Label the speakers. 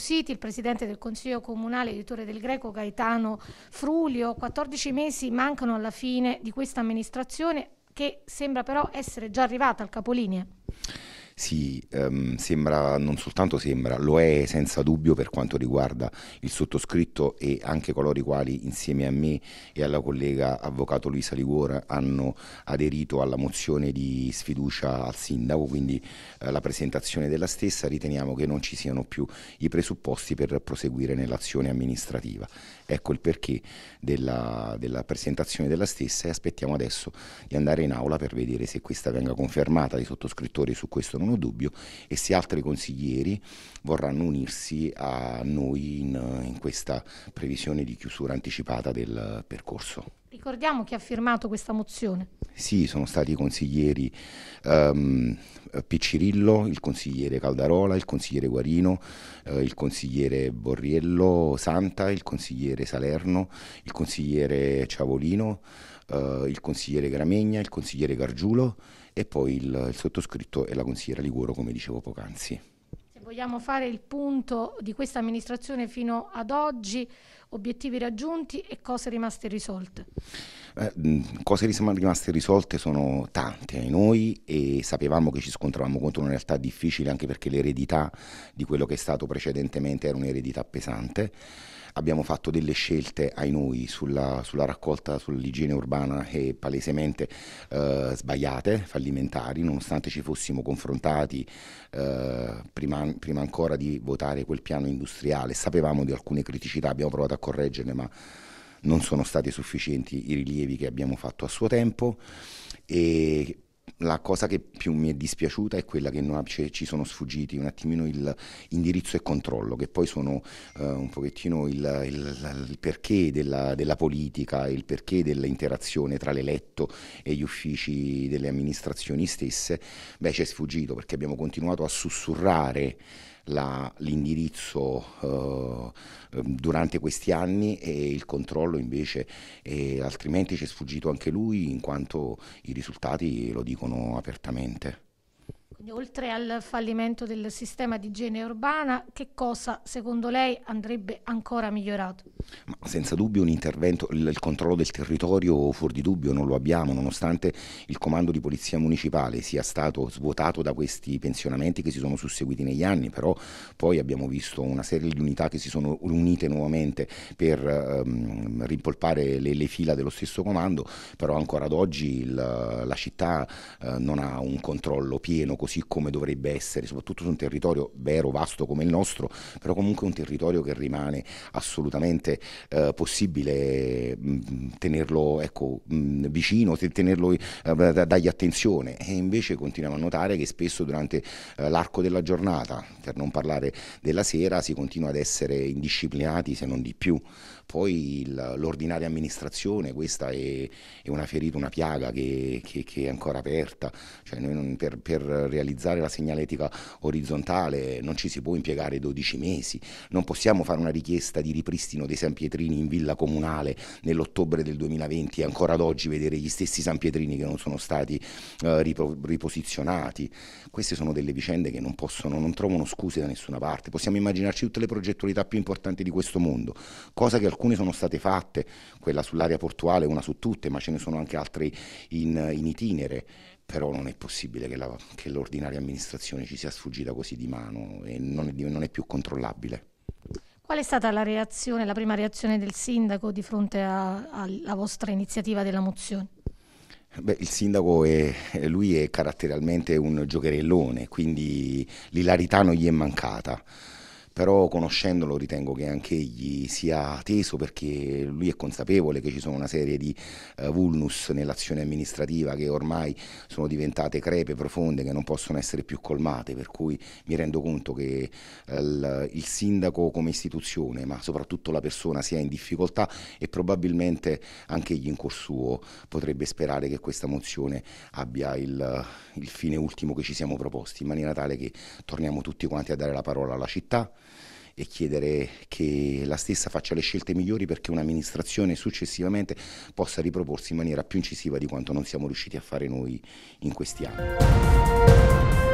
Speaker 1: Crusiti, il presidente del Consiglio Comunale editore del Greco Gaetano Frulio, 14 mesi mancano alla fine di questa amministrazione che sembra però essere già arrivata al capolinea
Speaker 2: sì, ehm, sembra, non soltanto sembra, lo è senza dubbio per quanto riguarda il sottoscritto e anche coloro i quali insieme a me e alla collega avvocato Luisa Liguora hanno aderito alla mozione di sfiducia al sindaco, quindi eh, la presentazione della stessa riteniamo che non ci siano più i presupposti per proseguire nell'azione amministrativa. Ecco il perché della, della presentazione della stessa e aspettiamo adesso di andare in aula per vedere se questa venga confermata dai sottoscrittori su questo numero alcun dubbio e se altri consiglieri vorranno unirsi a noi in, in questa previsione di chiusura anticipata del percorso.
Speaker 1: Ricordiamo chi ha firmato questa mozione.
Speaker 2: Sì, sono stati i consiglieri um, Piccirillo, il consigliere Caldarola, il consigliere Guarino, eh, il consigliere Borriello Santa, il consigliere Salerno, il consigliere Ciavolino, eh, il consigliere Gramegna, il consigliere Gargiulo e poi il, il sottoscritto e la consigliera Liguoro, come dicevo poc'anzi.
Speaker 1: Se vogliamo fare il punto di questa amministrazione fino ad oggi, obiettivi raggiunti e cose rimaste risolte.
Speaker 2: Eh, cose rimaste risolte sono tante ai eh, noi e sapevamo che ci scontravamo contro una realtà difficile anche perché l'eredità di quello che è stato precedentemente era un'eredità pesante. Abbiamo fatto delle scelte ai noi sulla, sulla raccolta, sull'igiene urbana che palesemente eh, sbagliate, fallimentari, nonostante ci fossimo confrontati eh, prima, prima ancora di votare quel piano industriale. Sapevamo di alcune criticità, abbiamo provato a correggerle, ma non sono stati sufficienti i rilievi che abbiamo fatto a suo tempo e la cosa che più mi è dispiaciuta è quella che non, cioè, ci sono sfuggiti un attimino il indirizzo e controllo, che poi sono eh, un pochettino il, il, il perché della, della, politica, il perché dell'interazione tra l'eletto e gli uffici delle amministrazioni stesse. Beh, ci è sfuggito perché abbiamo continuato a sussurrare l'indirizzo eh, ehm, durante questi anni e il controllo invece, altrimenti ci è sfuggito anche lui in quanto i risultati lo dicono apertamente.
Speaker 1: oltre al fallimento del sistema di igiene urbana, che cosa secondo lei andrebbe ancora migliorato?
Speaker 2: Ma senza dubbio un intervento, il, il, controllo del territorio fuori di dubbio non lo abbiamo, nonostante il comando di polizia municipale sia stato svuotato da questi pensionamenti che si sono susseguiti negli anni, però poi abbiamo visto una serie di unità che si sono unite nuovamente per ehm, rimpolpare le, le, fila dello stesso comando, però ancora ad oggi il, la città eh, non ha un controllo pieno così come dovrebbe essere, soprattutto su un territorio vero, vasto come il nostro, però comunque un territorio che rimane assolutamente assolutamente eh, possibile mh, mm, tenerlo ecco, mh, mm, vicino, tenerlo, eh, dargli attenzione e invece continuiamo a notare che spesso durante eh, l'arco della giornata, per non parlare della sera, si continua ad essere indisciplinati se non di più. Poi l'ordinaria amministrazione, questa è, è, una ferita, una piaga che, che, che è ancora aperta, cioè noi non, per, per realizzare la segnaletica orizzontale non ci si può impiegare 12 mesi, non possiamo fare una richiesta di ripristino dei San Pietrini in Villa Comunale nell'ottobre del 2020 e ancora ad oggi vedere gli stessi San Pietrini che non sono stati eh, riposizionati. Queste sono delle vicende che non, possono, non trovano scuse da nessuna parte. Possiamo immaginarci tutte le progettualità più importanti di questo mondo, cosa che alcune sono state fatte, quella sull'area portuale una su tutte, ma ce ne sono anche altre in, in itinere però non è possibile che, l'ordinaria amministrazione ci sia sfuggita così di mano e non è, non è più controllabile.
Speaker 1: Qual è stata la reazione, la prima reazione del sindaco di fronte alla vostra iniziativa della mozione?
Speaker 2: Beh, il sindaco è, lui è caratterialmente un giocherellone, quindi l'ilarità non gli è mancata però conoscendolo ritengo che anche egli sia teso perché lui è consapevole che ci sono una serie di eh, vulnus nell'azione amministrativa che ormai sono diventate crepe profonde che non possono essere più colmate, per cui mi rendo conto che eh, il sindaco come istituzione, ma soprattutto la persona sia in difficoltà e probabilmente anche egli in cuor suo potrebbe sperare che questa mozione abbia il, il fine ultimo che ci siamo proposti, in maniera tale che torniamo tutti quanti a dare la parola alla città, e chiedere che la stessa faccia le scelte migliori perché un'amministrazione successivamente possa riproporsi in maniera più incisiva di quanto non siamo riusciti a fare noi in questi anni.